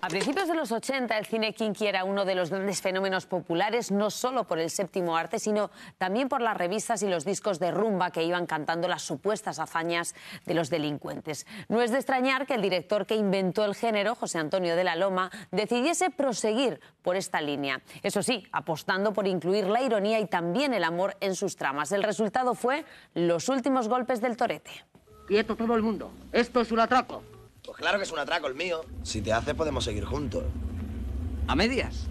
A principios de los 80, el cine kinky era uno de los grandes fenómenos populares, no solo por el séptimo arte, sino también por las revistas y los discos de rumba que iban cantando las supuestas hazañas de los delincuentes. No es de extrañar que el director que inventó el género, José Antonio de la Loma, decidiese proseguir por esta línea. Eso sí, apostando por incluir la ironía y también el amor en sus tramas. El resultado fue Los últimos golpes del torete. Quieto todo el mundo. Esto es un atraco claro que es un atraco el mío. Si te hace, podemos seguir juntos. ¿A medias?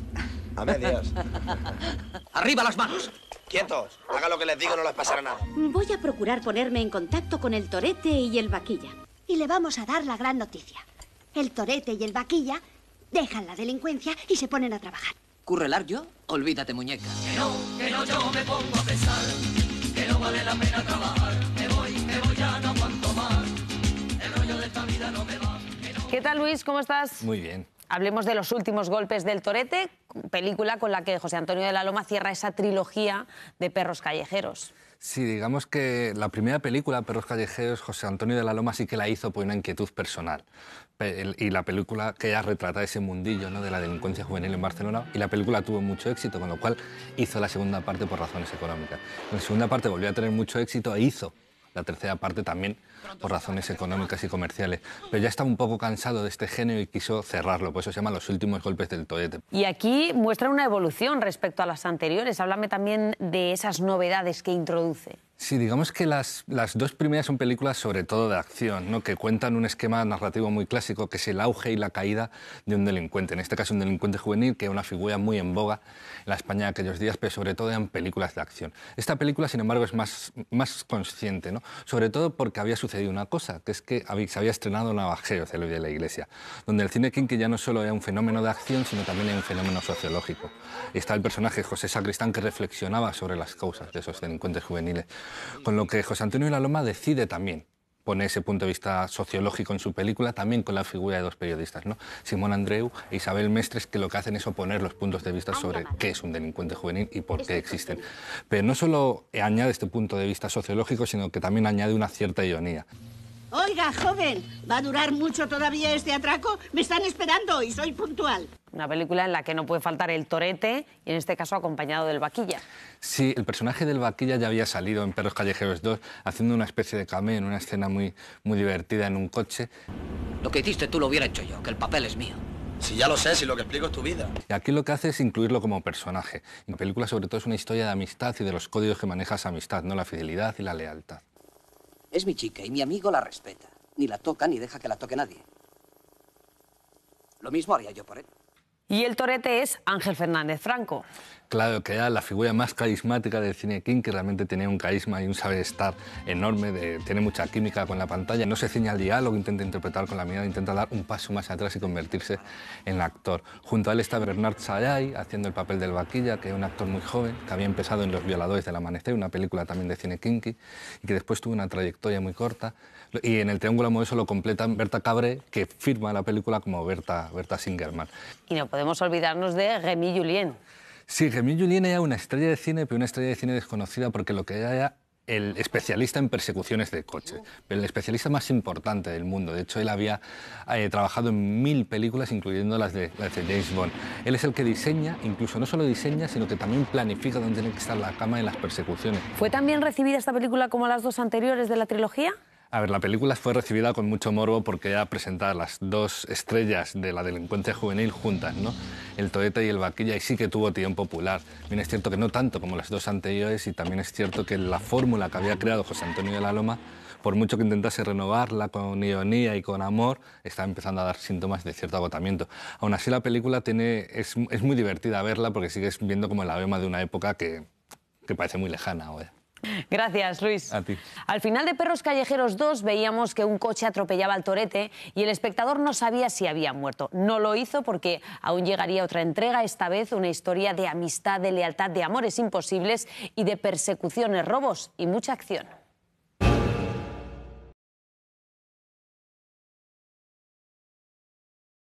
A medias. ¡Arriba las manos! Quietos, haga lo que les digo, no les pasará nada. Voy a procurar ponerme en contacto con el torete y el vaquilla. Y le vamos a dar la gran noticia. El torete y el vaquilla dejan la delincuencia y se ponen a trabajar. ¿Currelar yo? Olvídate, muñeca. Que no, que no, yo me pongo a pensar que no vale la pena trabajar. ¿Qué tal, Luis? ¿Cómo estás? Muy bien. Hablemos de los últimos golpes del Torete, película con la que José Antonio de la Loma cierra esa trilogía de perros callejeros. Sí, digamos que la primera película, Perros Callejeros, José Antonio de la Loma sí que la hizo por una inquietud personal. Y la película que ya retrata ese mundillo ¿no? de la delincuencia juvenil en Barcelona. Y la película tuvo mucho éxito, con lo cual hizo la segunda parte por razones económicas. En la segunda parte volvió a tener mucho éxito e hizo la tercera parte también por razones económicas y comerciales. Pero ya está un poco cansado de este genio y quiso cerrarlo, por eso se llama Los últimos golpes del toyete. Y aquí muestra una evolución respecto a las anteriores. Háblame también de esas novedades que introduce. Sí, digamos que las, dos primeras son películas sobre todo de acción, que cuentan un esquema narrativo muy clásico, que es el auge y la caída de un delincuente. En este caso, un delincuente juvenil, que es una figura muy en boga en la España de aquellos días, pero sobre todo eran películas de acción. Esta película, sin embargo, es más, consciente, sobre todo porque había sucedido una cosa, que es que se había estrenado Navajero, Celoy de la Iglesia, donde el cine kinky ya no solo era un fenómeno de acción, sino también un fenómeno sociológico. Y está el personaje José Sacristán que reflexionaba sobre las causas de esos delincuentes juveniles con lo que José Antonio La Loma decide también poner ese punto de vista sociológico en su película, también con la figura de dos periodistas, ¿no? Simón Andreu e Isabel Mestres, que lo que hacen es oponer los puntos de vista ah, sobre qué es un delincuente juvenil y por qué existen. Pero no solo añade este punto de vista sociológico, sino que también añade una cierta ironía. Oiga, joven, ¿va a durar mucho todavía este atraco? Me están esperando y soy puntual. Una película en la que no puede faltar el torete, y en este caso acompañado del vaquilla. Sí, el personaje del vaquilla ya había salido en Perros Callejeros 2, haciendo una especie de cameo en una escena muy, muy divertida en un coche. Lo que hiciste tú lo hubiera hecho yo, que el papel es mío. Si ya lo sé, si lo que explico es tu vida. Y aquí lo que hace es incluirlo como personaje. La película sobre todo es una historia de amistad y de los códigos que maneja esa amistad, ¿no? La fidelidad y la lealtad. Es mi chica y mi amigo la respeta. Ni la toca ni deja que la toque nadie. Lo mismo haría yo por él. Y el torete es Ángel Fernández Franco. Claro, que era la figura más carismática del cine King, que realmente tenía un carisma y un saber estar enorme, de, tiene mucha química con la pantalla, no se ciña al diálogo, intenta interpretar con la mirada, intenta dar un paso más atrás y convertirse en actor. Junto a él está Bernard Sayay, haciendo el papel del vaquilla, que es un actor muy joven, que había empezado en Los Violadores del Amanecer, una película también de cine kinky, y que después tuvo una trayectoria muy corta. Y en el Triángulo Amoroso lo completan Berta Cabré, que firma la película como Berta, Berta Singerman podemos olvidarnos de Remi Julien. Sí, Remi Julien era una estrella de cine, pero una estrella de cine desconocida porque lo que era el especialista en persecuciones de coches, el especialista más importante del mundo. De hecho, él había eh, trabajado en mil películas, incluyendo las de, de, James Bond. Él es el que diseña, incluso no solo diseña, sino que también planifica dónde tiene que estar la cama en las persecuciones. ¿Fue también recibida esta película como las dos anteriores de la trilogía? A ver, la película fue recibida con mucho morbo porque era presentar las dos estrellas de la delincuencia juvenil juntas, ¿no? El Toeta y el Vaquilla, y sí que tuvo tiempo popular. Bien, es cierto que no tanto como las dos anteriores, y también es cierto que la fórmula que había creado José Antonio de la Loma por mucho que intentase renovarla con ironía y con amor, está empezando a dar síntomas de cierto agotamiento. Aún así, la película tiene, es, muy divertida verla porque sigues viendo como el avema de una época que, que parece muy lejana ahora. Gracias, Luis. A ti. Al final de Perros Callejeros 2 veíamos que un coche atropellaba al torete y el espectador no sabía si había muerto. No lo hizo porque aún llegaría otra entrega, esta vez una historia de amistad, de lealtad, de amores imposibles y de persecuciones, robos y mucha acción.